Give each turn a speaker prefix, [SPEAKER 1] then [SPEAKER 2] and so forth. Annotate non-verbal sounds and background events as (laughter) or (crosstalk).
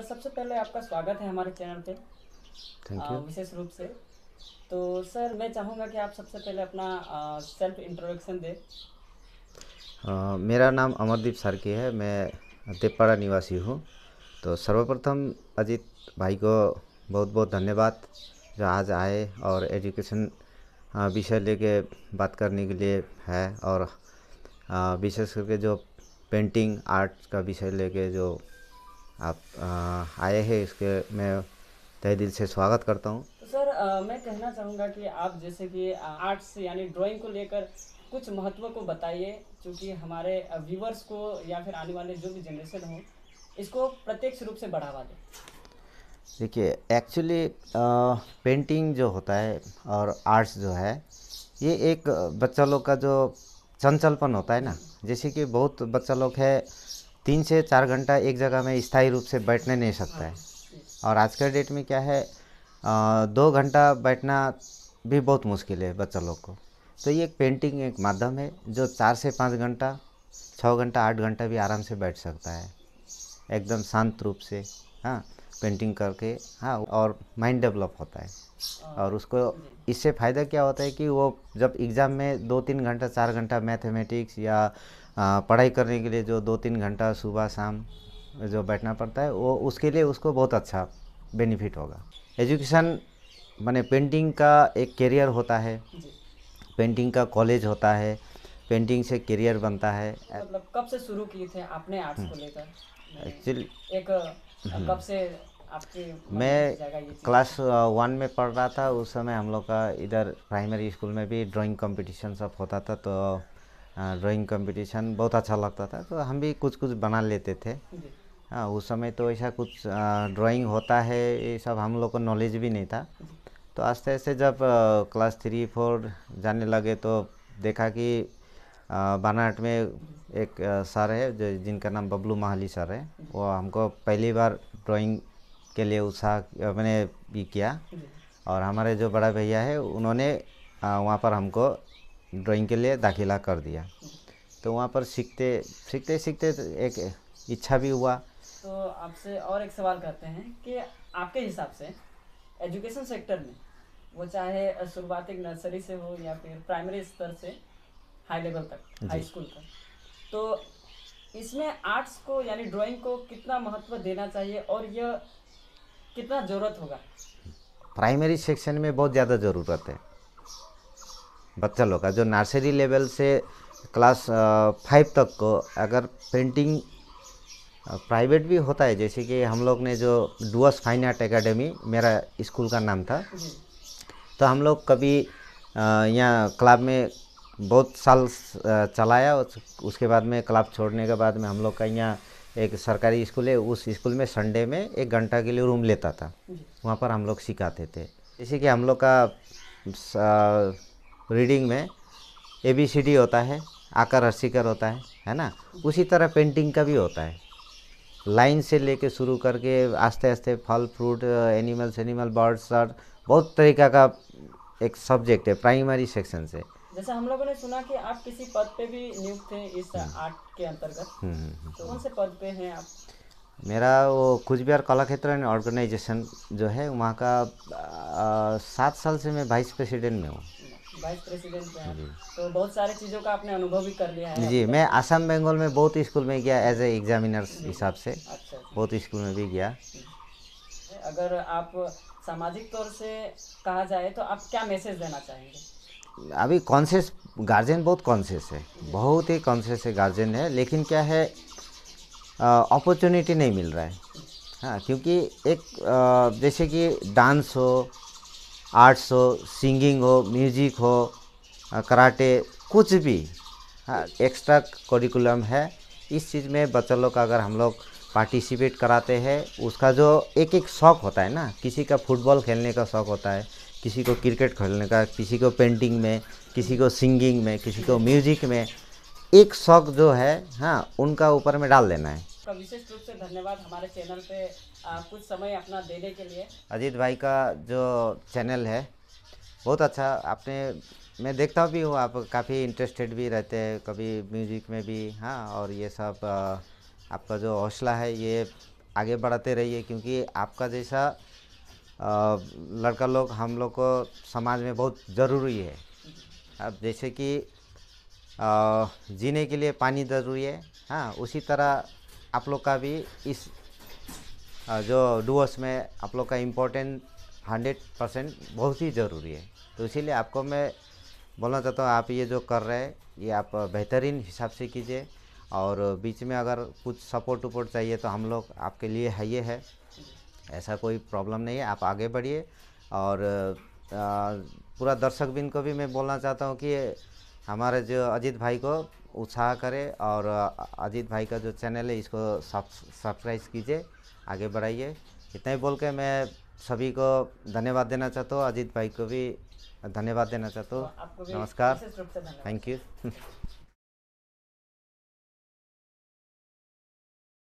[SPEAKER 1] सबसे पहले आपका स्वागत है हमारे चैनल पे विशेष रूप से तो सर मैं चाहूँगा कि आप सबसे पहले अपना सेल्फ इंट्रोडक्शन दें
[SPEAKER 2] मेरा नाम अमरदीप सारके है मैं देवपाड़ा निवासी हूँ तो सर्वप्रथम अजीत भाई को बहुत बहुत धन्यवाद जो आज आए और एजुकेशन विषय लेके बात करने के लिए है और विशेष करके जो पेंटिंग आर्ट का विषय लेके जो आप आए हैं इसके मैं तय दिल से स्वागत करता हूँ
[SPEAKER 1] तो सर आ, मैं कहना चाहूँगा कि आप जैसे कि आर्ट्स यानी ड्राइंग को लेकर कुछ महत्व को बताइए क्योंकि हमारे व्यूवर्स को या फिर आने वाले जो भी जनरेशन हो इसको प्रत्यक्ष रूप से बढ़ावा दें
[SPEAKER 2] देखिए एक्चुअली पेंटिंग जो होता है और आर्ट्स जो है ये एक बच्चा लोग का जो चंचलपन होता है ना जैसे कि बहुत बच्चा लोग है तीन से चार घंटा एक जगह में स्थायी रूप से बैठने नहीं सकता है और आज के डेट में क्या है दो घंटा बैठना भी बहुत मुश्किल है बच्चा लोग को तो ये एक पेंटिंग एक माध्यम है जो चार से पाँच घंटा छः घंटा आठ घंटा भी आराम से बैठ सकता है एकदम शांत रूप से हाँ पेंटिंग करके हाँ और माइंड डेवलप होता है और उसको इससे फ़ायदा क्या होता है कि वो जब एग्ज़ाम में दो तीन घंटा चार घंटा मैथमेटिक्स या पढ़ाई करने के लिए जो दो तीन घंटा सुबह शाम जो बैठना पड़ता है वो उसके लिए उसको बहुत अच्छा बेनिफिट होगा एजुकेशन मैंने पेंटिंग का एक करियर होता है पेंटिंग का कॉलेज होता है पेंटिंग से करियर बनता है मतलब
[SPEAKER 1] कब से शुरू किए थे आपने आर्ट्स को हम्म। लेकर एक्चुअली एक हम्म। कब से मैं क्लास
[SPEAKER 2] वन में पढ़ रहा था उस समय हम लोग का इधर प्राइमरी स्कूल में भी ड्राइंग कंपटीशन सब होता था तो ड्राइंग हाँ, कंपटीशन बहुत अच्छा लगता था तो हम भी कुछ कुछ बना लेते थे हाँ उस समय तो ऐसा कुछ ड्राइंग होता है ये सब हम लोग को नॉलेज भी नहीं था तो आस्ते आस्ते जब क्लास थ्री फोर जाने लगे तो देखा कि बानाहट में एक सर है जो जिनका नाम बबलू महाली सर है वो हमको पहली बार ड्राइंग के लिए उत्साह मैंने भी किया और हमारे जो बड़ा भैया है उन्होंने वहाँ पर हमको ड्राइंग के लिए दाखिला कर दिया तो वहाँ पर सीखते सीखते सीखते एक इच्छा भी हुआ
[SPEAKER 1] तो आपसे और एक सवाल करते हैं कि आपके हिसाब से एजुकेशन सेक्टर में वो चाहे शुरुआती नर्सरी से हो या फिर प्राइमरी स्तर से हाई लेवल तक हाई स्कूल तक तो इसमें आर्ट्स को यानी ड्राइंग को कितना महत्व देना चाहिए और यह कितना ज़रूरत होगा
[SPEAKER 2] प्राइमरी सेक्शन में बहुत ज़्यादा ज़रूरत है बच्चा लोग का जो नर्सरी लेवल से क्लास फाइव तक को अगर पेंटिंग प्राइवेट भी होता है जैसे कि हम लोग ने जो डुअस फाइन आर्ट एकेडमी मेरा स्कूल का नाम था तो हम लोग कभी यहाँ क्लब में बहुत साल चलाया उसके बाद में क्लब छोड़ने के बाद में हम लोग का यहाँ एक सरकारी स्कूल है उस स्कूल में संडे में एक घंटा के लिए रूम लेता था वहाँ पर हम लोग सिखाते थे जैसे कि हम लोग का रीडिंग में ए बी सी डी होता है आकार हर्षिकर होता है है ना उसी तरह पेंटिंग का भी होता है लाइन से लेके शुरू करके आस्ते आस्ते फल फ्रूट एनिमल्स एनिमल बर्ड्स और बहुत तरीका का एक सब्जेक्ट है प्राइमरी सेक्शन से
[SPEAKER 1] जैसे हम लोगों ने सुना कि आप किसी पद पे भी नियुक्त हैं इस हम्म। आर्ट के अंतर्गत हम्म, हम्म, तो कौन से पद पे हैं आप
[SPEAKER 2] मेरा वो कुछ बिहार कला क्षेत्र एंड ऑर्गेनाइजेशन जो है वहाँ का सात साल से मैं वाइस प्रेसिडेंट में हूँ
[SPEAKER 1] वाइस प्रेसिडेंट हैं तो बहुत सारी चीज़ों का आपने अनुभव भी कर लिया है जी मैं
[SPEAKER 2] आसाम बंगाल में बहुत स्कूल में गया एज ए एग्जामिनर हिसाब से अच्छा, अच्छा, अच्छा बहुत स्कूल में भी गया
[SPEAKER 1] अगर आप सामाजिक तौर से कहा जाए तो आप क्या मैसेज देना
[SPEAKER 2] चाहेंगे अभी कॉन्शियस गार्जियन बहुत कॉन्शियस है बहुत ही कॉन्शियस है गार्जियन है लेकिन क्या है अपॉर्चुनिटी नहीं मिल रहा है हाँ क्योंकि एक आ, जैसे कि डांस हो आर्ट्स हो सिंगिंग हो म्यूजिक हो कराटे कुछ भी एक्स्ट्रा हाँ, करिकुलम है इस चीज़ में बच्चों लोग का अगर हम लोग पार्टिसिपेट कराते हैं उसका जो एक एक शौक़ होता है ना किसी का फुटबॉल खेलने का शौक़ होता है किसी को क्रिकेट खेलने का किसी को पेंटिंग में किसी को सिंगिंग में किसी को म्यूजिक में एक शौक़ जो है हाँ उनका ऊपर में डाल देना है
[SPEAKER 1] का तो विशेष रूप से धन्यवाद हमारे चैनल पे आ, कुछ समय अपना देने के लिए
[SPEAKER 2] अजीत भाई का जो चैनल है बहुत अच्छा आपने मैं देखता भी हूँ आप काफ़ी इंटरेस्टेड भी रहते हैं कभी म्यूजिक में भी हाँ और ये सब आपका जो हौसला है ये आगे बढ़ाते रहिए क्योंकि आपका जैसा लड़का लोग हम लोग को समाज में बहुत ज़रूरी है अब जैसे कि जीने के लिए पानी ज़रूरी है हाँ उसी तरह आप लोग का भी इस जो डुअर्स में आप लोग का इम्पोर्टेंट हंड्रेड परसेंट बहुत ही ज़रूरी है तो इसीलिए आपको मैं बोलना चाहता हूँ आप ये जो कर रहे हैं ये आप बेहतरीन हिसाब से कीजिए और बीच में अगर कुछ सपोर्ट उपोर्ट चाहिए तो हम लोग आपके लिए है ये है ऐसा कोई प्रॉब्लम नहीं है आप आगे बढ़िए और पूरा दर्शक बिन को भी मैं बोलना चाहता हूँ कि हमारे जो अजीत भाई को उत्साह करें और अजीत भाई का जो चैनल है इसको सब्सक्राइब कीजिए आगे बढ़ाइए इतना ही बोल के मैं सभी को धन्यवाद देना चाहता हूँ अजीत भाई को भी धन्यवाद देना चाहता हूँ नमस्कार थैंक यू (laughs)